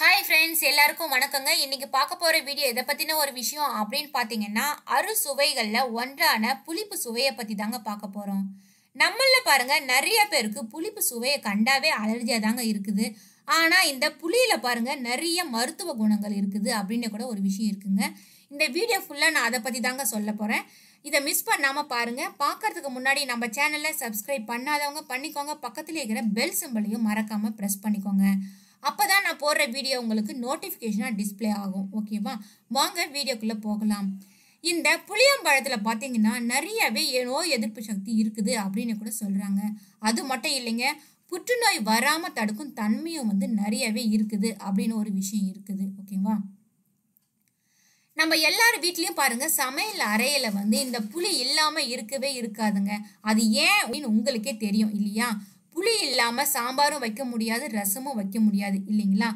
hi friends எல்லாருக்கும் வணக்கங்க இன்னைக்கு பார்க்க போகிற வீடியோ இதை பற்றின ஒரு விஷயம் அப்படின்னு பார்த்தீங்கன்னா அறு சுவைகளில் ஒன்றான புளிப்பு சுவையை பற்றி தாங்க பார்க்க போகிறோம் நம்மள பாருங்க நிறைய பேருக்கு புளிப்பு சுவையை கண்டாவே அலர்ஜியாக தாங்க இருக்குது ஆனால் இந்த புளியில் பாருங்க நிறைய மருத்துவ குணங்கள் இருக்குது அப்படின்னு கூட ஒரு விஷயம் இருக்குங்க இந்த வீடியோ ஃபுல்லாக நான் அதை பற்றி தாங்க சொல்ல போகிறேன் இதை மிஸ் பண்ணாமல் பாருங்கள் பார்க்கறதுக்கு முன்னாடி நம்ம சேனலில் சப்ஸ்கிரைப் பண்ணாதவங்க பண்ணிக்கோங்க பக்கத்தில் இருக்கிற பெல் சிம்பிளையும் மறக்காமல் ப்ரெஸ் பண்ணிக்கோங்க அப்போ தான் நான் போடுற வீடியோ உங்களுக்கு நோட்டிஃபிகேஷனாக டிஸ்பிளே ஆகும் ஓகேவா வாங்க வீடியோக்குள்ளே போகலாம் இந்த புளியம்பழத்தில் பார்த்தீங்கன்னா நிறையவே நோய் எதிர்ப்பு சக்தி இருக்குது அப்படின்னு கூட சொல்கிறாங்க அது மட்டும் இல்லைங்க புற்றுநோய் வராமல் தடுக்கும் தன்மையும் வந்து நிறையவே இருக்குது அப்படின்னு ஒரு விஷயம் இருக்குது ஓகேவா நம்ம எல்லாரும் வீட்லேயும் பாருங்க சமையல் அறையில் வந்து இந்த புளி இல்லாமல் இருக்கவே இருக்காதுங்க அது ஏன் அப்படின்னு உங்களுக்கே தெரியும் இல்லையா புளி இல்லாமல் சாம்பாரும் வைக்க முடியாது ரசமும் வைக்க முடியாது இல்லைங்களா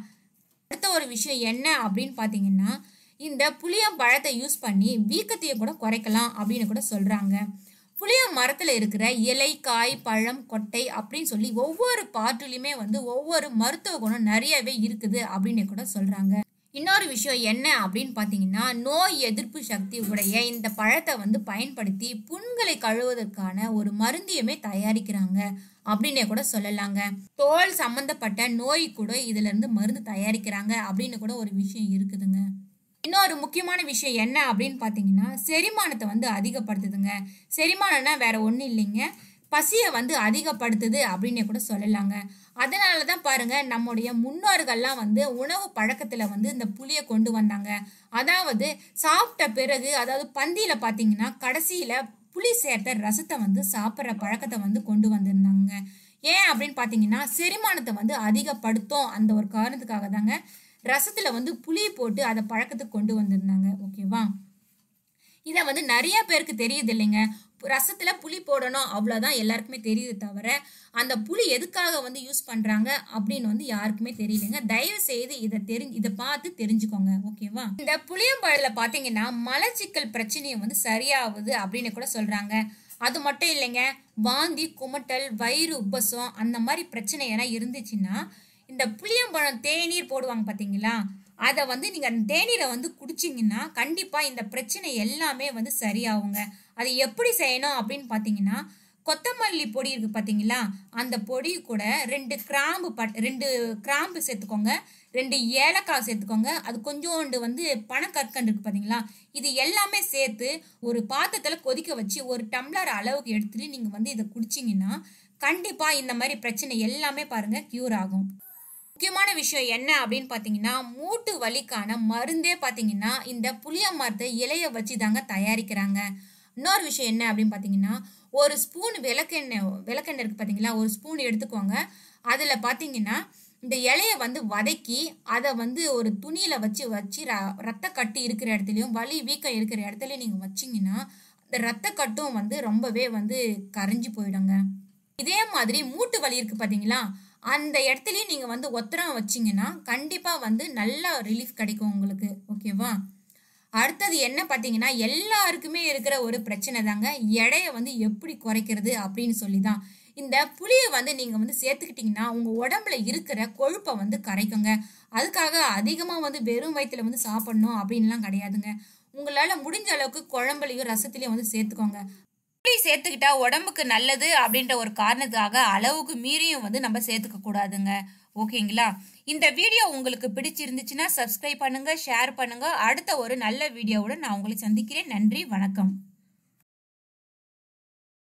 அடுத்த ஒரு விஷயம் என்ன அப்படின்னு பார்த்தீங்கன்னா இந்த புளிய பழத்தை யூஸ் பண்ணி வீக்கத்தையும் கூட குறைக்கலாம் அப்படின்னு கூட சொல்கிறாங்க புளிய மரத்தில் இருக்கிற இலை காய் பழம் கொட்டை அப்படின்னு சொல்லி ஒவ்வொரு பாட்டுலையுமே வந்து ஒவ்வொரு மருத்துவ குணம் நிறையவே இருக்குது அப்படின்னு கூட சொல்கிறாங்க இன்னொரு விஷயம் என்ன அப்படின்னு பார்த்தீங்கன்னா நோய் எதிர்ப்பு சக்தி உடைய இந்த பழத்தை வந்து பயன்படுத்தி புண்களை கழுவதற்கான ஒரு மருந்தியமே தயாரிக்கிறாங்க அப்படின்னே கூட சொல்லலாங்க தோல் சம்பந்தப்பட்ட நோய் கூட இதுல இருந்து மருந்து தயாரிக்கிறாங்க அப்படின்னு கூட ஒரு விஷயம் இருக்குதுங்க இன்னொரு முக்கியமான விஷயம் என்ன அப்படின்னு பார்த்தீங்கன்னா செரிமானத்தை வந்து அதிகப்படுத்துதுங்க செரிமானம்னா வேற ஒன்றும் இல்லைங்க பசியை வந்து அதிகப்படுத்துது அப்படின்னு கூட சொல்லலாங்க அதனால தான் பாருங்க நம்முடைய முன்னோர்கள்லாம் வந்து உணவு பழக்கத்தில் வந்து இந்த புளியை கொண்டு வந்தாங்க அதாவது சாப்பிட்ட பிறகு அதாவது பந்தியில் பார்த்தீங்கன்னா கடைசியில் புளி சேர்த்த ரசத்தை வந்து சாப்பிட்ற பழக்கத்தை வந்து கொண்டு வந்திருந்தாங்க ஏன் அப்படின்னு பார்த்தீங்கன்னா செரிமானத்தை வந்து அதிகப்படுத்தும் அந்த ஒரு காரணத்துக்காக தாங்க ரசத்தில் வந்து புளி போட்டு அதை பழக்கத்துக்கு கொண்டு வந்திருந்தாங்க ஓகேவா இதை வந்து நிறைய பேருக்கு தெரியுது இல்லைங்க ரசத்தில் புளி போடணும் அவ்வளோதான் எல்லாருக்குமே தெரியுது தவிர அந்த புளி எதுக்காக வந்து யூஸ் பண்ணுறாங்க அப்படின்னு வந்து யாருக்குமே தெரியலைங்க தயவு செய்து இதை தெரி இதை பார்த்து தெரிஞ்சுக்கோங்க ஓகேவா இந்த புளியம்பழத்தில் பார்த்தீங்கன்னா மலச்சிக்கல் பிரச்சனையை வந்து சரியாகுது அப்படின்னு கூட சொல்கிறாங்க அது மட்டும் இல்லைங்க வாந்தி குமட்டல் வயிறு உப்பசம் அந்த மாதிரி பிரச்சனை ஏன்னா இருந்துச்சுன்னா இந்த புளியம்பழம் தேநீர் போடுவாங்க பார்த்தீங்களா அதை வந்து நீங்கள் தேநீரை வந்து குடிச்சிங்கன்னா கண்டிப்பாக இந்த பிரச்சனை எல்லாமே வந்து சரியாகுங்க அது எப்படி செய்யணும் அப்படின்னு பார்த்தீங்கன்னா கொத்தமல்லி பொடி இருக்குது பார்த்தீங்களா அந்த பொடி கூட ரெண்டு கிராம்பு பட் ரெண்டு கிராம்பு சேர்த்துக்கோங்க ரெண்டு ஏலக்காய் சேர்த்துக்கோங்க அது கொஞ்சோண்டு வந்து பனக்கற்கண்டு இருக்குது பார்த்தீங்களா இது எல்லாமே சேர்த்து ஒரு பாத்திரத்தில் கொதிக்க வச்சு ஒரு டம்ளர் அளவுக்கு எடுத்துகிட்டு நீங்கள் வந்து இதை குடிச்சிங்கன்னா கண்டிப்பாக இந்த மாதிரி பிரச்சனை எல்லாமே பாருங்கள் க்யூர் ஆகும் முக்கியமான விஷயம் என்ன அப்படின்னு பார்த்தீங்கன்னா மூட்டு வலிக்கான மருந்தே பார்த்தீங்கன்னா இந்த புளிய மரத்தை இலையை வச்சு தாங்க தயாரிக்கிறாங்க இன்னொரு விஷயம் என்ன அப்படின்னு பார்த்தீங்கன்னா ஒரு ஸ்பூன் விளக்கெண்ணெய் விளக்கெண்ணெய் இருக்குது பார்த்தீங்களா ஒரு ஸ்பூன் எடுத்துக்கோங்க அதில் பார்த்தீங்கன்னா இந்த இலையை வந்து வதக்கி அதை வந்து ஒரு துணியில் வச்சு வச்சு ர ரத்த கட்டி இருக்கிற இடத்துலையும் வலி வீக்கம் இருக்கிற இடத்துலையும் நீங்கள் வச்சிங்கன்னா இந்த ரத்த கட்டும் வந்து ரொம்பவே வந்து கரைஞ்சி போயிடுங்க இதே மாதிரி மூட்டு வலி இருக்குது பார்த்தீங்களா அந்த இடத்துலையும் நீங்கள் வந்து ஒத்தரம் வச்சிங்கன்னா கண்டிப்பாக வந்து நல்ல ரிலீஃப் கிடைக்கும் உங்களுக்கு ஓகேவா அடுத்தது என்ன பார்த்தீங்கன்னா எல்லாருக்குமே இருக்கிற ஒரு பிரச்சனை தாங்க எடையை வந்து எப்படி குறைக்கிறது அப்படின்னு சொல்லி தான் இந்த புளியை வந்து நீங்கள் வந்து சேர்த்துக்கிட்டிங்கன்னா உங்கள் உடம்புல இருக்கிற கொழுப்பை வந்து கரைக்குங்க அதுக்காக அதிகமாக வந்து வெறும் வயிற்றுல வந்து சாப்பிடணும் அப்படின்லாம் கிடையாதுங்க உங்களால் முடிஞ்ச அளவுக்கு குழம்புலையும் ரசத்துலையும் வந்து சேர்த்துக்கோங்க முட்டை சேர்த்துக்கிட்டா உடம்புக்கு நல்லது அப்படின்ற ஒரு காரணத்துக்காக அளவுக்கு மீறியும் வந்து நம்ம சேர்த்துக்க கூடாதுங்க ஓகேங்களா இந்த வீடியோ உங்களுக்கு பிடிச்சிருந்துச்சுன்னா சப்ஸ்கிரைப் பண்ணுங்க ஷேர் பண்ணுங்க அடுத்த ஒரு நல்ல வீடியோவோட நான் உங்களை சந்திக்கிறேன் நன்றி வணக்கம்